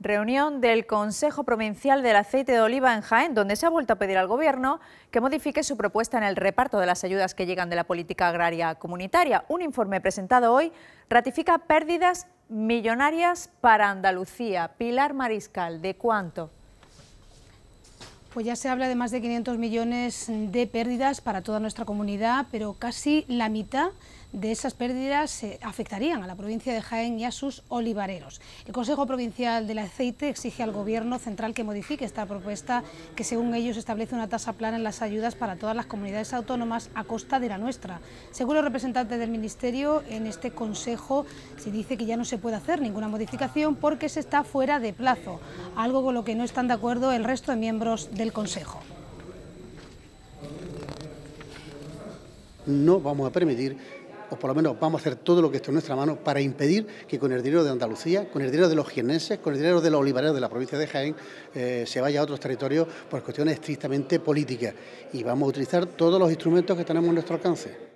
Reunión del Consejo Provincial del Aceite de Oliva en Jaén, donde se ha vuelto a pedir al Gobierno que modifique su propuesta en el reparto de las ayudas que llegan de la política agraria comunitaria. Un informe presentado hoy ratifica pérdidas millonarias para Andalucía. Pilar Mariscal, ¿de cuánto? Pues ya se habla de más de 500 millones de pérdidas para toda nuestra comunidad, pero casi la mitad de esas pérdidas eh, afectarían a la provincia de Jaén y a sus olivareros. El Consejo Provincial del Aceite exige al Gobierno Central que modifique esta propuesta que según ellos establece una tasa plana en las ayudas para todas las comunidades autónomas a costa de la nuestra. Según los representantes del Ministerio, en este Consejo se dice que ya no se puede hacer ninguna modificación porque se está fuera de plazo algo con lo que no están de acuerdo el resto de miembros del Consejo. No vamos a permitir o por lo menos vamos a hacer todo lo que esté en nuestra mano para impedir que con el dinero de Andalucía, con el dinero de los jienenses, con el dinero de los olivareros de la provincia de Jaén, eh, se vaya a otros territorios por cuestiones estrictamente políticas. Y vamos a utilizar todos los instrumentos que tenemos a nuestro alcance.